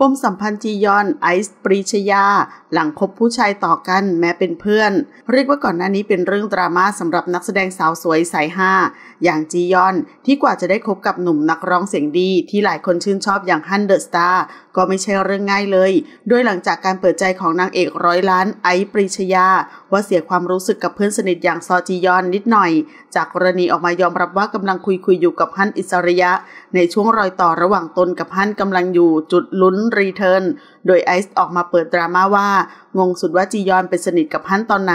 ปมสัมพันธ์จียอนไอซ์ปรีชยาหลังคบผู้ชายต่อกันแม้เป็นเพื่อน เรียกว่าก่อนหน้านี้เป็นเรื่องดราม่าสำหรับนักแสดงสาวสวยสายห้า อย่างจียอนที่กว่าจะได้คบกับหนุ่มนักร้องเสียงดีที่หลายคนชื่นชอบอย่างฮันเดอร์สตาร์ก็ไม่ใช่เรื่องง่ายเลย ด้วยหลังจากการเปิดใจของนางเอกร้อยล้านไอซ์ปรีชยา ว่าเสียความรู้สึกกับเพื่อนสนิทอย่างซอจียอนนิดหน่อย จากกรณีออกมายอมรับว่ากำลังคุยคุยอยู่กับฮันอิสริยะ ในช่วงรอยต่อระหว่างตนกับฮันกำลังอยู่จุดลุ้นรีเทิร์นโดยไอซ์ออกมาเปิดดราม่าว่า งงสุดว่าจียอนเป็นสนิทกับฮันตอนไหน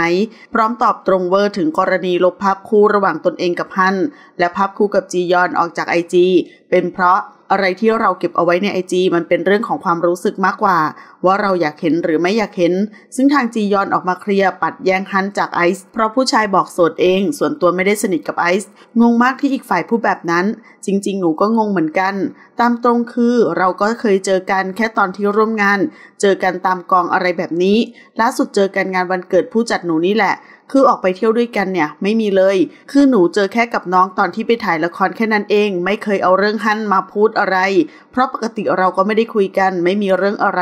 พร้อมตอบตรงเวอร์ถึงกรณีลบภาพคู่ระหว่างตนเองกับฮันและภาพคู่กับจียอนออกจากไอจีเป็นเพราะอะไรที่เราเก็บเอาไว้ในไอจีมันเป็นเรื่องของความรู้สึกมากกว่า ว่าเราอยากเห็นหรือไม่อยากเห็น ซึ่งทางจียอนออกมาเคลียร์ปัดแย่งฮันจากไอซ์เพราะผู้ชายบอกโสดเองส่วนตัวไม่ได้สนิทกับไอซ์งงมากที่อีกฝ่ายพูดแบบนั้น จริง ๆหนูก็งงเหมือนกัน ตามตรงคือเราก็เคยเจอกันแค่ตอนที่ร่วมงาน เจอกันตามกองอะไรแบบนี้ล่าสุดเจอกันงานวันเกิดผู้จัดหนูนี่แหละคือออกไปเที่ยวด้วยกันเนี่ยไม่มีเลย คือหนูเจอแค่กับน้องตอนที่ไปถ่ายละครแค่นั้นเอง ไม่เคยเอาเรื่องฮั่นมาพูดอะไร เพราะปกติเราก็ไม่ได้คุยกันไม่มีเรื่องอะไร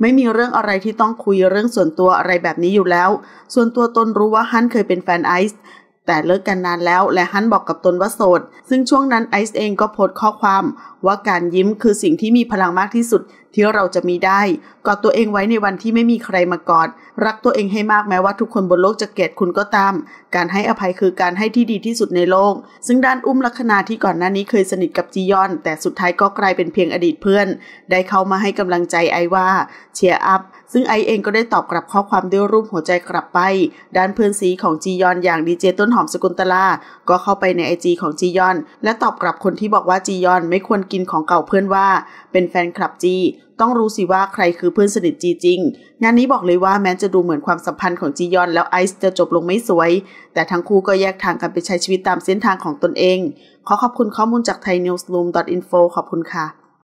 ไม่มีเรื่องอะไรที่ต้องคุยเรื่องส่วนตัวอะไรแบบนี้อยู่แล้ว ส่วนตัวตนรู้ว่าฮั่นเคยเป็นแฟนไอซ์แต่เลิกกันนานแล้วและฮันบอกกับตนว่าโสดซึ่งช่วงนั้นไอซ์เองก็โพสต์ข้อความว่าการยิ้มคือสิ่งที่มีพลังมากที่สุดที่เราจะมีได้กอดตัวเองไว้ในวันที่ไม่มีใครมากอด รักตัวเองให้มากแม้ว่าทุกคนบนโลกจะเกลียดคุณก็ตาม การให้อภัยคือการให้ที่ดีที่สุดในโลก ซึ่งด้านอุ้มลักษณะที่ก่อนหน้านี้เคยสนิทกับจียอนแต่สุดท้ายก็กลายเป็นเพียงอดีตเพื่อน ได้เข้ามาให้กำลังใจไอว่าเชียร์อัพ ซึ่งไอเองก็ได้ตอบกลับข้อความด้วยรูปหัวใจกลับไป ด้านเพื่อนสีของจียอนอย่างดีเจต้นหอมสกุลตลาก็เข้าไปในไอจีของจียอนและตอบกลับคนที่บอกว่าจียอนไม่ควรกินของเก่าเพื่อนว่า เป็นแฟนคลับจีต้องรู้สิว่าใครคือเพื่อนสนิทจีจริงงานนี้บอกเลยว่าแม้จะดูเหมือนความสัมพันธ์ของจียอนแล้วไอซ์จะจบลงไม่สวย แต่ทั้งคู่ก็แยกทางกันไปใช้ชีวิตตามเส้นทางของตนเอง ขอขอบคุณข้อมูลจากไทยนิวส์ r o o m info ขอบคุณค่ะ